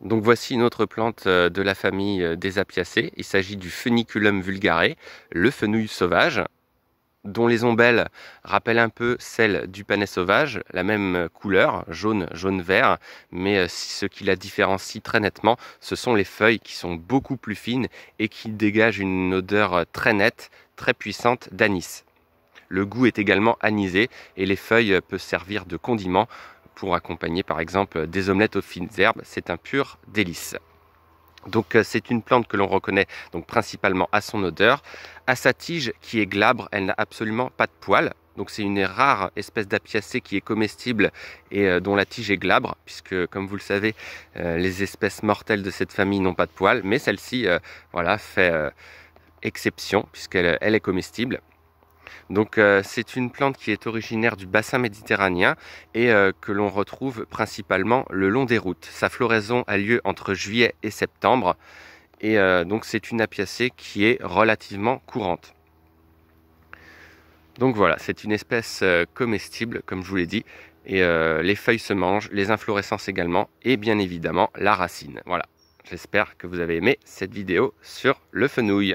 Donc voici une autre plante euh, de la famille euh, des apiacées. Il s'agit du Feniculum vulgare, le fenouil sauvage, dont les ombelles rappellent un peu celles du panais sauvage, la même couleur, jaune, jaune-vert, mais euh, ce qui la différencie très nettement, ce sont les feuilles qui sont beaucoup plus fines et qui dégagent une odeur très nette, très puissante d'anis. Le goût est également anisé et les feuilles peuvent servir de condiment pour accompagner par exemple des omelettes aux fines herbes. C'est un pur délice. Donc euh, c'est une plante que l'on reconnaît donc principalement à son odeur, à sa tige qui est glabre, elle n'a absolument pas de poils. Donc c'est une rare espèce d'apiacée qui est comestible et euh, dont la tige est glabre, puisque comme vous le savez, euh, les espèces mortelles de cette famille n'ont pas de poils, mais celle-ci voilà, fait exception puisqu'elle elle est comestible. Donc euh, c'est une plante qui est originaire du bassin méditerranéen et euh, que l'on retrouve principalement le long des routes. Sa floraison a lieu entre juillet et septembre et euh, donc c'est une apiacée qui est relativement courante. Donc voilà, c'est une espèce comestible, comme je vous l'ai dit, et les feuilles se mangent, les inflorescences également, et bien évidemment la racine. Voilà, j'espère que vous avez aimé cette vidéo sur le fenouil.